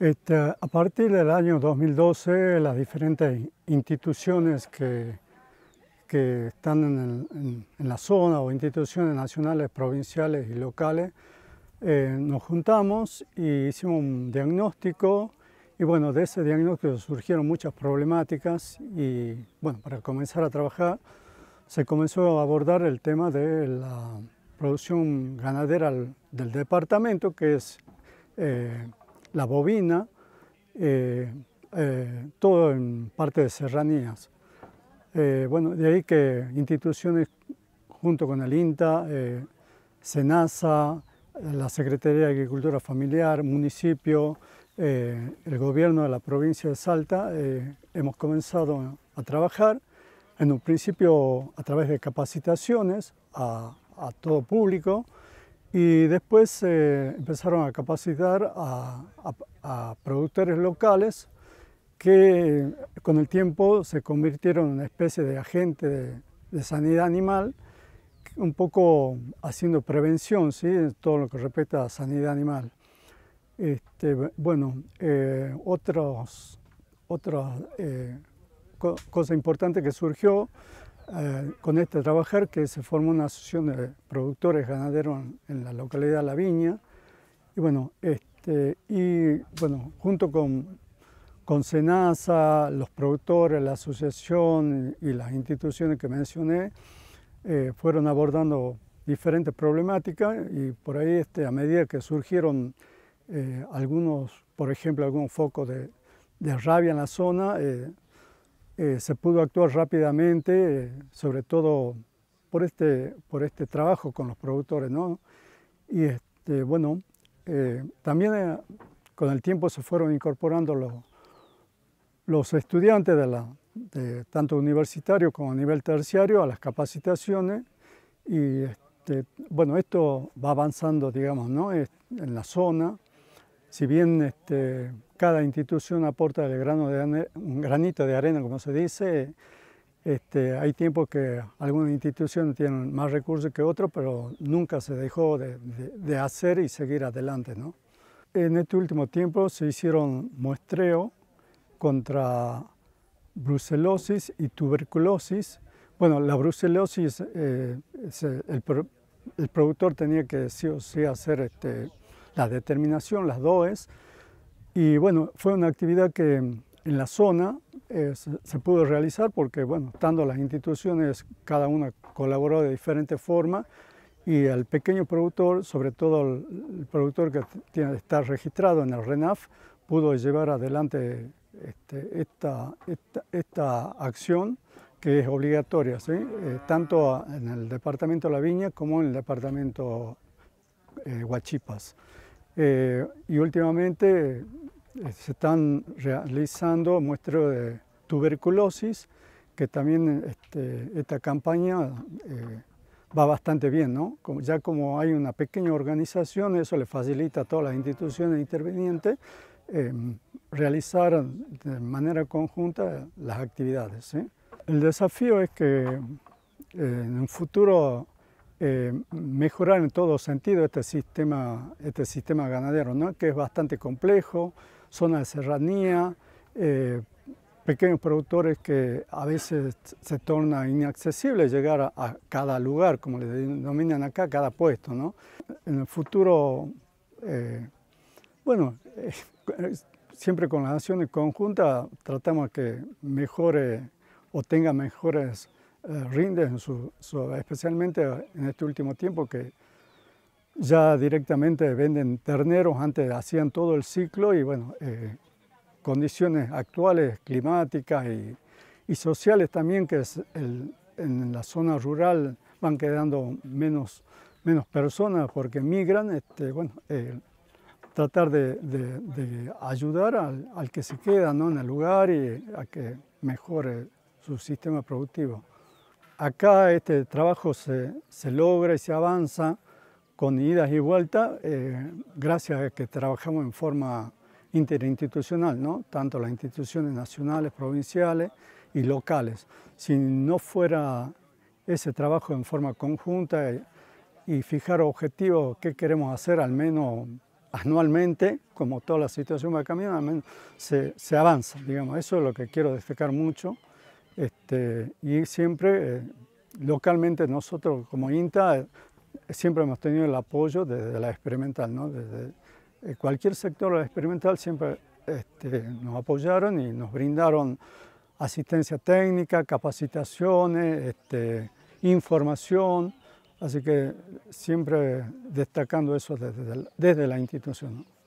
Este, a partir del año 2012, las diferentes instituciones que, que están en, la zona o instituciones nacionales, provinciales y locales, eh, nos juntamos y hicimos un diagnóstico y bueno, de ese diagnóstico surgieron muchas problemáticas y bueno, para comenzar a trabajar se comenzó a abordar el tema de la producción ganadera del departamento, que es eh, la bobina, eh, eh, todo en parte de serranías. Eh, bueno, de ahí que instituciones junto con el INTA, SENASA, la Secretaría de Agricultura Familiar, municipio, el gobierno de la provincia de Salta, hemos comenzado a trabajar, en un principio a través de capacitaciones a todo público, y después eh, empezaron a capacitar a, productores locales que con el tiempo se convirtieron en una especie de agente de, sanidad animal, un poco haciendo prevención ¿sí? en todo lo que respecta a sanidad animal. Este, bueno, eh, otra eh, cosa importante que surgió eh, con este trabajar que se formó una asociación de productores ganaderos en, la localidad La Viña. Y bueno, este, y bueno, junto con, con SENASA, los productores, la asociación y, las instituciones que mencioné, eh, fueron abordando diferentes problemáticas y por ahí este, a medida que surgieron eh, algunos, por ejemplo, algún foco de, de rabia en la zona, eh, se pudo actuar rápidamente, eh, sobre todo por este, por este trabajo con los productores, ¿no? Y este, bueno, eh, también con el tiempo se fueron incorporando los, los estudiantes de la, tanto universitario como a nivel terciario a las capacitaciones y este, bueno, esto va avanzando, digamos, ¿no? en la zona, si bien este, cada institución aporta el grano de, un granito de arena, como se dice. Este, hay tiempos que algunas instituciones tienen más recursos que otras, pero nunca se dejó de, hacer y seguir adelante. ¿no? En este último tiempo se hicieron muestreo contra brucelosis y tuberculosis. Bueno, la brucelosis, eh, el, productor tenía que sí o sí hacer este, la determinación, las DOES, y bueno, fue una actividad que en la zona eh, se, pudo realizar porque, bueno, estando las instituciones, cada una colaboró de diferente forma y el pequeño productor, sobre todo el, productor que tiene, estar registrado en el RENAF, pudo llevar adelante este, esta, esta, acción que es obligatoria, ¿sí? Eh, tanto en el departamento La Viña como en el departamento eh, Huachipas. Eh, y últimamente eh, se están realizando muestras de tuberculosis, que también este, esta campaña eh, va bastante bien, ¿no? ya como hay una pequeña organización, eso le facilita a todas las instituciones intervinientes em, realizar de manera conjunta las actividades. El desafío es que en un futuro eh, mejorar en todo sentido este sistema, este sistema ganadero, ¿no? que es bastante complejo, zona de serranía, eh, pequeños productores que a veces se torna inaccesible llegar a, cada lugar, como le denominan acá, cada puesto. ¿no? En el futuro, eh, bueno, siempre con las acciones conjuntas tratamos que mejore o tenga mejores eh, rinde, su, especialmente eh, en este último tiempo que ya directamente venden terneros, antes hacían todo el ciclo y bueno, eh, condiciones actuales, climáticas y, sociales también que en la zona rural van quedando menos, personas porque migran, este, bueno, tratar de, ayudar al, que se queda en el lugar y a que mejore su sistema productivo. Acá este trabajo se, logra y se avanza con idas y vueltas, eh, gracias a que trabajamos en forma interinstitucional, ¿no? tanto las instituciones nacionales, provinciales y locales. Si no fuera ese trabajo en forma conjunta eh, y, fijar objetivos qué queremos hacer, al menos anualmente, como toda la situación va cambiando, al menos se, se avanza, digamos. Eso es lo que quiero destacar mucho. Este, y siempre, eh, localmente nosotros como INTA, eh, siempre hemos tenido el apoyo desde la experimental, ¿no? Desde eh, cualquier sector de la experimental siempre este, nos apoyaron y nos brindaron asistencia técnica, capacitaciones, este, información, así que siempre destacando eso desde, la institución.